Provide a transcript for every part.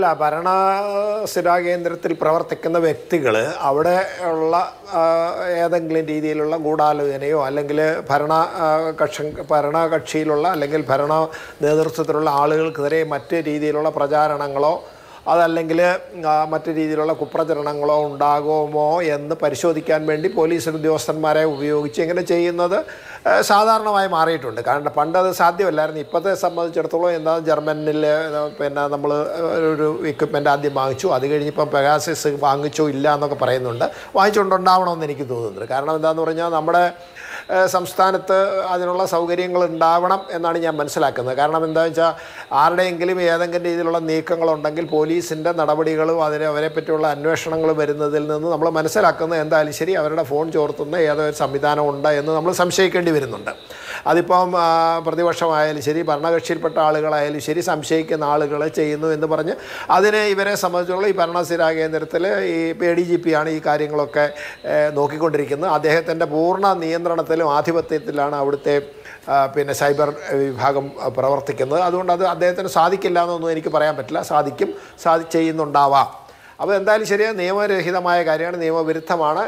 അല്ല ഭരണ സ്ഥിരാകേന്ദ്രത്തിൽ പ്രവർത്തിക്കുന്ന വ്യക്തികൾ അവിടെ ഉള്ള ഏതെങ്കിലും രീതിയിലുള്ള ഗൂഢാലോചനയോ അല്ലെങ്കിൽ ഭരണ കക്ഷ ഭരണകക്ഷിയിലുള്ള അല്ലെങ്കിൽ ഭരണ നേതൃത്വത്തിലുള്ള ആളുകൾക്കെതിരെ മറ്റ് രീതിയിലുള്ള പ്രചാരണങ്ങളോ അതല്ലെങ്കിൽ മറ്റു രീതിയിലുള്ള കുപ്രചരണങ്ങളോ ഉണ്ടാകുമോ എന്ന് പരിശോധിക്കാൻ വേണ്ടി പോലീസ് ഉദ്യോഗസ്ഥന്മാരെ ഉപയോഗിച്ച് ഇങ്ങനെ ചെയ്യുന്നത് സാധാരണമായി മാറിയിട്ടുണ്ട് കാരണം പണ്ട് അത് സാധ്യമല്ലായിരുന്നു ഇപ്പോഴത്തെ സംബന്ധിച്ചിടത്തോളം എന്താ ജർമ്മനിൽ പിന്നെ നമ്മൾ ഒരു എക്യുപ്മെൻ്റ് ആദ്യം വാങ്ങിച്ചു അത് കഴിഞ്ഞിപ്പം പെഗാസിസ് വാങ്ങിച്ചോ ഇല്ല എന്നൊക്കെ പറയുന്നുണ്ട് വാങ്ങിച്ചുകൊണ്ടുണ്ടാവണമെന്ന് എനിക്ക് തോന്നുന്നുണ്ട് കാരണം എന്താണെന്ന് പറഞ്ഞാൽ നമ്മുടെ സംസ്ഥാനത്ത് അതിനുള്ള സൗകര്യങ്ങൾ ഉണ്ടാവണം എന്നാണ് ഞാൻ മനസ്സിലാക്കുന്നത് കാരണം എന്താ വെച്ചാൽ ആരുടെയെങ്കിലും ഏതെങ്കിലും രീതിയിലുള്ള നീക്കങ്ങളുണ്ടെങ്കിൽ പോലീസിൻ്റെ നടപടികളും അതിന് അവരെ പറ്റിയുള്ള അന്വേഷണങ്ങളും വരുന്നതിൽ നിന്ന് നമ്മൾ മനസ്സിലാക്കുന്നത് എന്തായാലും ശരി അവരുടെ ഫോൺ ചോർത്തുന്ന ഏതോ ഒരു സംവിധാനം ഉണ്ട് എന്ന് നമ്മൾ സംശയിക്കേണ്ടി വരുന്നുണ്ട് അതിപ്പം പ്രതിപക്ഷമായാലും ശരി ഭരണകക്ഷിയിൽപ്പെട്ട ആളുകളായാലും ശരി സംശയിക്കുന്ന ആളുകൾ ചെയ്യുന്നു എന്ന് പറഞ്ഞ് അതിനെ ഇവരെ സംബന്ധിച്ചുള്ള ഈ ഭരണസ്ഥിരാ കേന്ദ്രത്തിൽ ഈ എ ഡി ജി പിയാണ് ഈ കാര്യങ്ങളൊക്കെ നോക്കിക്കൊണ്ടിരിക്കുന്നത് അദ്ദേഹത്തിൻ്റെ പൂർണ്ണ നിയന്ത്രണത്തിൽ ഏതെങ്കിലും ആധിപത്യത്തിലാണ് അവിടുത്തെ പിന്നെ സൈബർ വിഭാഗം പ്രവർത്തിക്കുന്നത് അതുകൊണ്ട് അത് അദ്ദേഹത്തിന് സാധിക്കില്ല എന്നൊന്നും എനിക്ക് പറയാൻ പറ്റില്ല സാധിക്കും സാധി ചെയ്യുന്നുണ്ടാവാം അപ്പോൾ എന്തായാലും ശരിയാ നിയമരഹിതമായ കാര്യമാണ് നിയമവിരുദ്ധമാണ്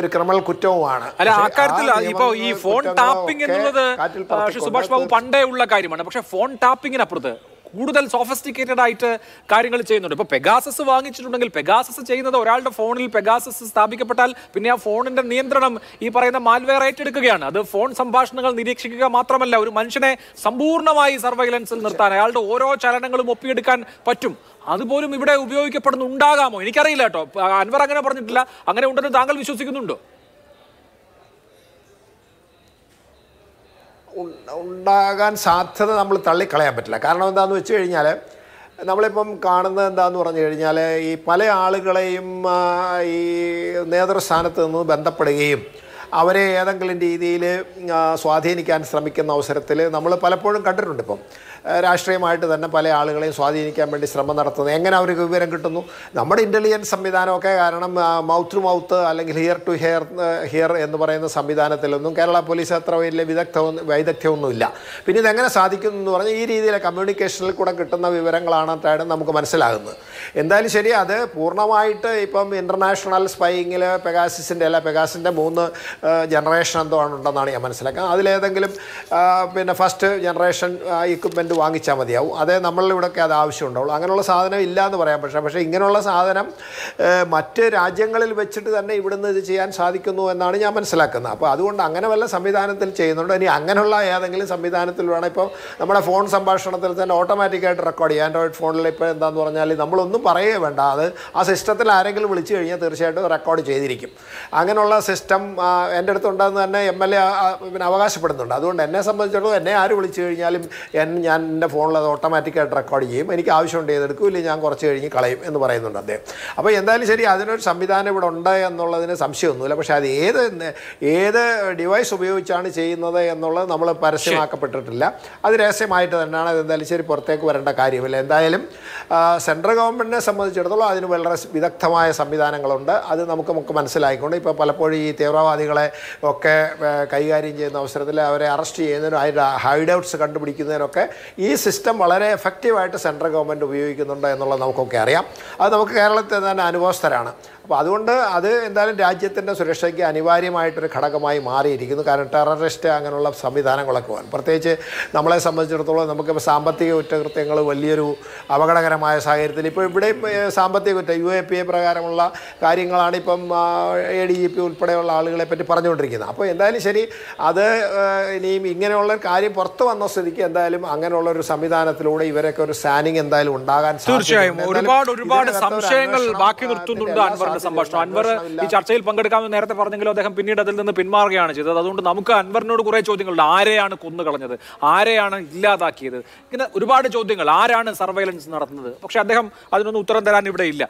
ഒരു ക്രിമിനൽ കുറ്റവുമാണ് അല്ല കാര്യത്തിൽ ഇപ്പോ ഈ ഫോൺ ടാപ്പിംഗ് എന്നുള്ളത് സുഭാഷ് ബാബു പണ്ടേ ഉള്ള കാര്യമാണ് പക്ഷെ ഫോൺ ടാപ്പിങ്ങിനപ്പുറത്ത് കൂടുതൽ സോഫസ്റ്റിക്കേറ്റഡ് ആയിട്ട് കാര്യങ്ങൾ ചെയ്യുന്നുണ്ട് ഇപ്പോൾ പെഗാസസ് വാങ്ങിച്ചിട്ടുണ്ടെങ്കിൽ പെഗാസസ് ചെയ്യുന്നത് ഒരാളുടെ ഫോണിൽ പെഗാസസ് സ്ഥാപിക്കപ്പെട്ടാൽ പിന്നെ ആ ഫോണിന്റെ നിയന്ത്രണം ഈ പറയുന്ന മാൽവെയർ ഏറ്റെടുക്കുകയാണ് അത് ഫോൺ സംഭാഷണങ്ങൾ നിരീക്ഷിക്കുക മാത്രമല്ല ഒരു മനുഷ്യനെ സമ്പൂർണ്ണമായി സർവൈലൻസിൽ നിർത്താൻ അയാളുടെ ഓരോ ചലനങ്ങളും ഒപ്പിയെടുക്കാൻ പറ്റും അതുപോലും ഇവിടെ ഉപയോഗിക്കപ്പെടുന്നുണ്ടാകാമോ എനിക്കറിയില്ല കേട്ടോ അൻവർ അങ്ങനെ പറഞ്ഞിട്ടില്ല അങ്ങനെ ഉണ്ടെന്ന് താങ്കൾ വിശ്വസിക്കുന്നുണ്ടോ ഉണ്ടാകാൻ സാധ്യത നമ്മൾ തള്ളിക്കളയാൻ പറ്റില്ല കാരണം എന്താണെന്ന് വെച്ച് കഴിഞ്ഞാൽ നമ്മളിപ്പം കാണുന്നത് എന്താണെന്ന് പറഞ്ഞു കഴിഞ്ഞാൽ ഈ പല ആളുകളെയും ഈ നേതൃസ്ഥാനത്ത് നിന്ന് ബന്ധപ്പെടുകയും അവരെ ഏതെങ്കിലും രീതിയിൽ സ്വാധീനിക്കാൻ ശ്രമിക്കുന്ന അവസരത്തിൽ നമ്മൾ പലപ്പോഴും കണ്ടിട്ടുണ്ട് ഇപ്പം രാഷ്ട്രീയമായിട്ട് തന്നെ പല ആളുകളെയും സ്വാധീനിക്കാൻ വേണ്ടി ശ്രമം നടത്തുന്നത് എങ്ങനെ അവർക്ക് വിവരം കിട്ടുന്നു നമ്മുടെ ഇൻ്റലിജൻസ് സംവിധാനമൊക്കെ കാരണം മൗത്ത് ടു മൗത്ത് അല്ലെങ്കിൽ ഹിയർ ടു ഹിയർ ഹിയർ എന്ന് പറയുന്ന സംവിധാനത്തിലൊന്നും കേരള പോലീസ് അത്ര വലിയ വിദഗ്ധ വൈദഗ്ധ്യമൊന്നുമില്ല പിന്നെ ഇതെങ്ങനെ സാധിക്കുന്നു എന്ന് പറഞ്ഞാൽ ഈ രീതിയിലെ കമ്മ്യൂണിക്കേഷനിൽ കൂടെ കിട്ടുന്ന വിവരങ്ങളാണ് അത്രയായിട്ടും നമുക്ക് മനസ്സിലാകുന്നത് എന്തായാലും ശരി അത് പൂർണ്ണമായിട്ട് ഇപ്പം ഇൻ്റർനാഷണൽ സ്പൈങ്ങിൽ പെഗാസിൻ്റെ അല്ല പെഗാസിൻ്റെ മൂന്ന് ജനറേഷൻ എന്തോ ആണ് ഉണ്ടെന്നാണ് ഞാൻ മനസ്സിലാക്കുന്നത് അതിലേതെങ്കിലും പിന്നെ ഫസ്റ്റ് ജനറേഷൻ ഇക്വിപ്മെൻറ്റ് വാങ്ങിച്ചാൽ മതിയാവും അതേ നമ്മളിവിടെയൊക്കെ അത് ആവശ്യമുണ്ടാവുള്ളൂ അങ്ങനെയുള്ള സാധനം ഇല്ല എന്ന് പറയാൻ പക്ഷേ പക്ഷേ ഇങ്ങനെയുള്ള സാധനം മറ്റ് രാജ്യങ്ങളിൽ വെച്ചിട്ട് തന്നെ ഇവിടുന്ന് ഇത് ചെയ്യാൻ സാധിക്കുന്നു എന്നാണ് ഞാൻ മനസ്സിലാക്കുന്നത് അപ്പോൾ അതുകൊണ്ട് അങ്ങനെ വല്ല സംവിധാനത്തിൽ ചെയ്യുന്നുണ്ട് ഇനി അങ്ങനെയുള്ള ഏതെങ്കിലും സംവിധാനത്തിൽ വേണം ഇപ്പോൾ നമ്മുടെ ഫോൺ സംഭാഷണത്തിൽ തന്നെ ഓട്ടോമാറ്റിക്കായിട്ട് റെക്കോർഡ് ചെയ്യാം ആൻഡ്രോയിഡ് ഫോണിൽ ഇപ്പോൾ എന്താണെന്ന് പറഞ്ഞാൽ നമ്മളൊന്നും പറയുകയേ വേണ്ട അത് ആ സിസ്റ്റത്തിൽ ആരെങ്കിലും വിളിച്ചു കഴിഞ്ഞാൽ തീർച്ചയായിട്ടും റെക്കോർഡ് ചെയ്തിരിക്കും അങ്ങനെയുള്ള സിസ്റ്റം എൻ്റെ അടുത്തുണ്ടെന്ന് തന്നെ എം എൽ എ പിന്നെ അവകാശപ്പെടുന്നുണ്ട് അതുകൊണ്ട് എന്നെ സംബന്ധിച്ചിടത്തോളം എന്നെ ആര് വിളിച്ചു കഴിഞ്ഞാലും ഞാൻ എൻ്റെ ഫോണിൽ അത് ഓട്ടോമാറ്റിക്കായിട്ട് റെക്കോർഡ് ചെയ്യും എനിക്ക് ആവശ്യമുണ്ട് ഏതെടുക്കും ഇല്ലെങ്കിൽ ഞാൻ കുറച്ച് കഴിഞ്ഞ് കളയും എന്ന് പറയുന്നുണ്ട് അദ്ദേഹം അപ്പോൾ എന്തായാലും ശരി അതിനൊരു സംവിധാനം ഇവിടെ ഉണ്ട് എന്നുള്ളതിന് സംശയമൊന്നുമില്ല പക്ഷേ അത് ഏത് ഏത് ഡിവൈസ് ഉപയോഗിച്ചാണ് ചെയ്യുന്നത് എന്നുള്ളത് നമ്മൾ പരസ്യമാക്കപ്പെട്ടിട്ടില്ല അത് രഹസ്യമായിട്ട് തന്നെയാണ് അത് എന്തായാലും ശരി പുറത്തേക്ക് വരേണ്ട കാര്യമില്ല എന്തായാലും സെൻട്രൽ ഗവൺമെൻറ്റിനെ സംബന്ധിച്ചിടത്തോളം അതിന് വളരെ വിദഗ്ധമായ സംവിധാനങ്ങളുണ്ട് അത് നമുക്ക് നമുക്ക് മനസ്സിലായിക്കൊണ്ട് ഇപ്പോൾ പലപ്പോഴും ഈ തീവ്രവാദികളെ ഒക്കെ കൈകാര്യം ചെയ്യുന്ന അവസരത്തിൽ അവരെ അറസ്റ്റ് ചെയ്യുന്നതിനും അതിൻ്റെ ഹൈഡ് ഔട്ട്സ് കണ്ടുപിടിക്കുന്നതിനൊക്കെ ഈ സിസ്റ്റം വളരെ എഫക്റ്റീവായിട്ട് സെൻട്രൽ ഗവൺമെൻറ് ഉപയോഗിക്കുന്നുണ്ട് എന്നുള്ളത് നമുക്കൊക്കെ അറിയാം അത് നമുക്ക് കേരളത്തിൽ തന്നെ അനുഭവസ്ഥരാണ് അപ്പോൾ അതുകൊണ്ട് അത് എന്തായാലും രാജ്യത്തിൻ്റെ സുരക്ഷയ്ക്ക് അനിവാര്യമായിട്ടൊരു ഘടകമായി മാറിയിരിക്കുന്നു കാരണം ടെററിസ്റ്റ് അങ്ങനെയുള്ള സംവിധാനങ്ങളൊക്കെ വന്നു പ്രത്യേകിച്ച് നമ്മളെ സംബന്ധിച്ചിടത്തോളം നമുക്കിപ്പോൾ സാമ്പത്തിക കുറ്റകൃത്യങ്ങൾ വലിയൊരു അപകടകരമായ സാഹചര്യത്തിൽ ഇപ്പോൾ ഇവിടെ സാമ്പത്തിക കുറ്റം യു എ പി എ പ്രകാരമുള്ള കാര്യങ്ങളാണ് ഇപ്പം എ ഡി ജി പി ഉൾപ്പെടെയുള്ള ആളുകളെ പറ്റി പറഞ്ഞുകൊണ്ടിരിക്കുന്നത് അപ്പോൾ എന്തായാലും ശരി അത് ഇനിയും ഇങ്ങനെയുള്ള കാര്യം പുറത്തു വന്ന സ്ഥിതിക്ക് എന്തായാലും അങ്ങനെയുള്ള ഒരു സംവിധാനത്തിലൂടെ ഇവരൊക്കെ ഒരു സാനിങ് എന്തായാലും ഉണ്ടാകാൻ തീർച്ചയായും ഒരുപാട് ഒരുപാട് സംശയങ്ങൾ ബാക്കി നിർത്തുന്നുണ്ട് അൻവറിന്റെ സംഭാഷണം അൻവർ ഈ ചർച്ചയിൽ പങ്കെടുക്കാമെന്ന് നേരത്തെ പറഞ്ഞെങ്കിലും അദ്ദേഹം പിന്നീട് അതിൽ നിന്ന് പിന്മാറുകയാണ് ചെയ്തത് അതുകൊണ്ട് നമുക്ക് അൻവറിനോട് കുറെ ചോദ്യങ്ങളുണ്ട് ആരെയാണ് കൊന്നു കളഞ്ഞത് ആരെയാണ് ഇല്ലാതാക്കിയത് ഇങ്ങനെ ഒരുപാട് ചോദ്യങ്ങൾ ആരാണ് സർവൈലൻസ് നടത്തുന്നത് പക്ഷെ അദ്ദേഹം അതിനൊന്നും ഉത്തരം തരാൻ ഇവിടെ ഇല്ല